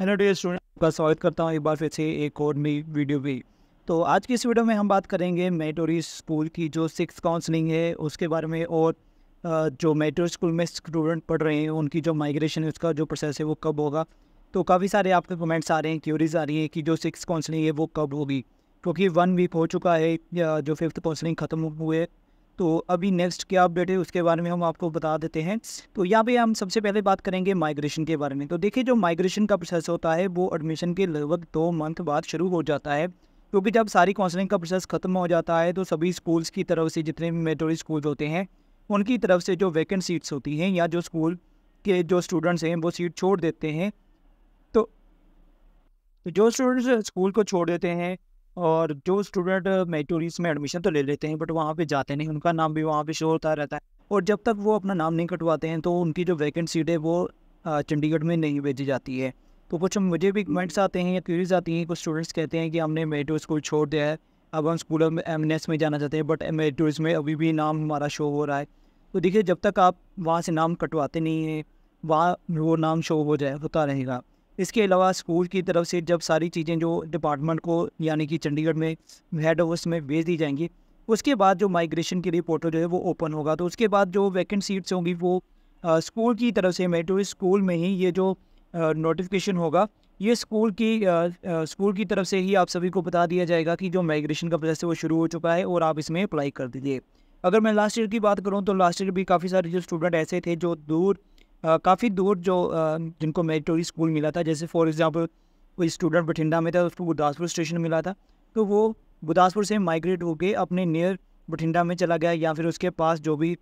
hello dear student आपका स्वागत करता हूँ एक बार फिर से एक और नई वीडियो भी तो आज की इस वीडियो में हम बात करेंगे मेटोरी स्कूल की जो सिक्स काउंसलिंग है उसके बारे में और जो मेटोरी स्कूल में स्टूडेंट पढ़ रहे हैं उनकी जो माइग्रेशन है उसका जो प्रोसेस है वो कब होगा तो काफ़ी सारे आपके कमेंट्स आ रहे हैं क्यूरीज आ रही हैं कि जो सिक्स काउंसलिंग है वो कब होगी क्योंकि वन वीक हो चुका है जो फिफ्थ काउंसलिंग ख़त्म हुए तो अभी नेक्स्ट क्या अपडेट है उसके बारे में हम आपको बता देते हैं तो यहाँ पे हम सबसे पहले बात करेंगे माइग्रेशन के बारे में तो देखिए जो माइग्रेशन का प्रोसेस होता है वो एडमिशन के लगभग दो मंथ बाद शुरू हो जाता है क्योंकि जब सारी काउंसलिंग का प्रोसेस ख़त्म हो जाता है तो सभी स्कूल्स की तरफ से जितने भी मेटोरी स्कूल होते हैं उनकी तरफ से जो वैकेंट सीट्स होती हैं या जो स्कूल के जो स्टूडेंट्स हैं वो सीट छोड़ देते हैं तो, तो जो स्टूडेंट्स स्कूल को छोड़ देते हैं और जो स्टूडेंट मेटोरीज में एडमिशन तो ले लेते हैं बट वहाँ पे जाते नहीं उनका नाम भी वहाँ पे शो होता रहता है और जब तक वो अपना नाम नहीं कटवाते हैं तो उनकी जो वैकेंट सीट है वो चंडीगढ़ में नहीं भेजी जाती है तो कुछ मुझे भी कमेंट्स आते हैं या क्यूरीज आती हैं कुछ स्टूडेंट्स कहते हैं कि हमने मेटो स्कूल छोड़ दिया है अब हम स्कूल एन एम में जाना चाहते हैं बट मेटो में अभी भी नाम हमारा शो हो रहा है तो देखिए जब तक आप वहाँ से नाम कटवाते नहीं हैं वहाँ वो नाम शो हो जाए होता रहेगा इसके अलावा स्कूल की तरफ से जब सारी चीज़ें जो डिपार्टमेंट को यानी कि चंडीगढ़ में हेड ऑफिस में भेज दी जाएंगी उसके बाद जो माइग्रेशन के लिए पोर्टल जो है वो ओपन होगा तो उसके बाद जो वैकेंट सीट्स होंगी वो स्कूल की तरफ से मेट्रो स्कूल में ही ये जो नोटिफिकेशन होगा ये स्कूल की स्कूल की तरफ से ही आप सभी को बता दिया जाएगा कि जो माइग्रेशन का प्रोसेस है वो शुरू हो चुका है और आप इसमें अप्लाई कर दीजिए अगर मैं लास्ट ईयर की बात करूँ तो लास्ट ईयर भी काफ़ी सारे जो स्टूडेंट ऐसे थे जो दूर काफ़ी दूर जो जिनको मेरीटोरी स्कूल मिला था जैसे फॉर एग्ज़ाम्पल कोई स्टूडेंट बठिंडा में था उसको गुरदासपुर स्टेशन मिला था तो वो गुरदासपुर से माइग्रेट होके अपने नियर बठिंडा में चला गया या फिर उसके पास जो भी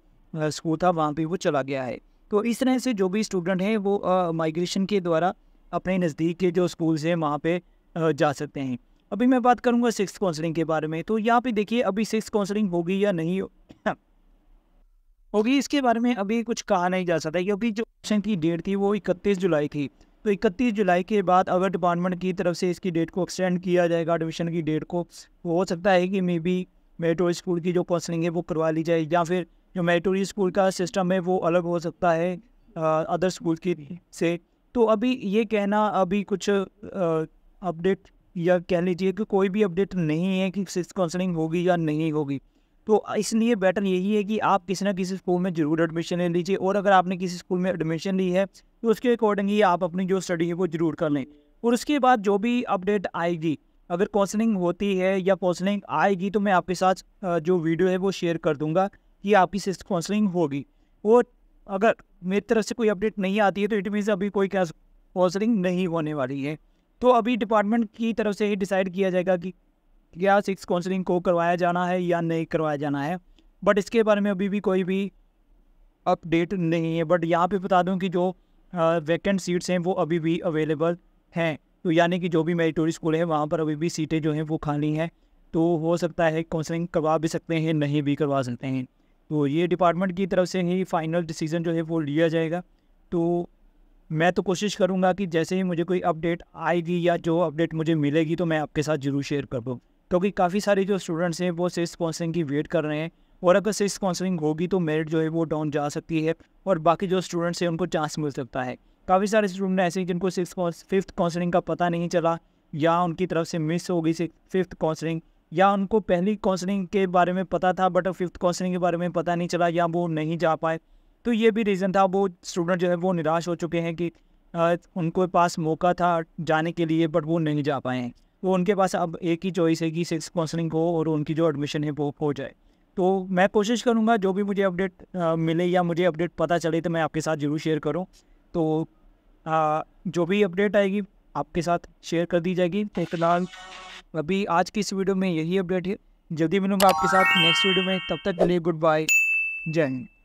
स्कूल था वहाँ पर वो चला गया है तो इस तरह से जो भी स्टूडेंट हैं वो माइग्रेशन के द्वारा अपने नज़दीक के जो स्कूल्स हैं वहाँ पर जा सकते हैं अभी मैं बात करूँगा सिक्स काउंसलिंग के बारे में तो यहाँ पे देखिए अभी सिक्स काउंसलिंग होगी या नहीं होगी इसके बारे में अभी कुछ कहा नहीं जा सकता क्योंकि जो ऑप्शन की डेट थी वो इकतीस जुलाई थी तो इकतीस जुलाई के बाद अगर डिपार्टमेंट की तरफ से इसकी डेट को एक्सटेंड किया जाएगा एडमिशन की डेट को तो हो सकता है कि मे बी मेरिटोरी स्कूल की जो काउंसलिंग है वो करवा ली जाए या फिर जो मेरिटोरी स्कूल का सिस्टम है वो अलग हो सकता है अदर स्कूल की से तो अभी ये कहना अभी कुछ अपडेट या कह लीजिए कि कोई भी अपडेट नहीं है कि सिक्स काउंसलिंग होगी या नहीं होगी तो इसलिए बेटर यही है कि आप किसी ना किसी स्कूल में ज़रूर एडमिशन ले लीजिए और अगर आपने किसी स्कूल में एडमिशन ली है तो उसके अकॉर्डिंग ही आप अपनी जो स्टडी है वो ज़रूर कर लें और उसके बाद जो भी अपडेट आएगी अगर काउंसलिंग होती है या काउंसलिंग आएगी तो मैं आपके साथ जो वीडियो है वो शेयर कर दूंगा कि आपकी सिस्ट काउंसलिंग होगी और अगर मेरी तरफ से कोई अपडेट नहीं आती है तो इट मीन्स अभी कोई काउंसलिंग नहीं होने वाली है तो अभी डिपार्टमेंट की तरफ से ही डिसाइड किया जाएगा कि या सिक्स काउंसलिंग को करवाया जाना है या नहीं करवाया जाना है बट इसके बारे में अभी भी कोई भी अपडेट नहीं है बट यहाँ पे बता दूँ कि जो वैकेंट सीट्स हैं वो अभी भी अवेलेबल हैं तो यानी कि जो भी मेरिटोरी स्कूल है वहाँ पर अभी भी सीटें जो हैं वो खाली हैं तो हो सकता है काउंसलिंग करवा भी सकते हैं नहीं भी करवा सकते हैं तो ये डिपार्टमेंट की तरफ से ही फाइनल डिसीज़न जो है वो लिया जाएगा तो मैं तो कोशिश करूँगा कि जैसे ही मुझे कोई अपडेट आएगी या जो अपडेट मुझे मिलेगी तो मैं आपके साथ ज़रूर शेयर कर दूँ क्योंकि काफ़ी सारे जो स्टूडेंट्स हैं वो सेल्स काउंसलिंग की वेट कर रहे हैं और अगर सेल्स काउंसलिंग होगी तो मेरिट जो है वो डाउन जा सकती है और बाकी जो स्टूडेंट्स हैं उनको चांस मिल सकता है काफ़ी सारे स्टूडेंट ऐसे हैं जिनको सिक्स फिफ्थ काउंसलिंग का पता नहीं चला या उनकी तरफ से मिस हो गई फिफ्थ काउंसलिंग या उनको पहली काउंसलिंग के बारे में पता था बट फिफ्थ काउंसलिंग के बारे में पता नहीं चला या वो नहीं जा पाए तो ये भी रीज़न था वो स्टूडेंट जो है वो निराश हो चुके हैं कि उनको पास मौका था जाने के लिए बट वो नहीं जा पाए हैं तो उनके पास अब एक ही चॉइस है कि सेक्स काउंसलिंग हो और उनकी जो एडमिशन है वो हो जाए तो मैं कोशिश करूँगा जो भी मुझे अपडेट मिले या मुझे अपडेट पता चले तो मैं आपके साथ ज़रूर शेयर करूँ तो आ, जो भी अपडेट आएगी आपके साथ शेयर कर दी जाएगी तो फिलहाल अभी आज की इस वीडियो में यही अपडेट है जल्दी मिलूँगा आपके साथ नेक्स्ट वीडियो में तब तक के लिए गुड बाय जय हिंद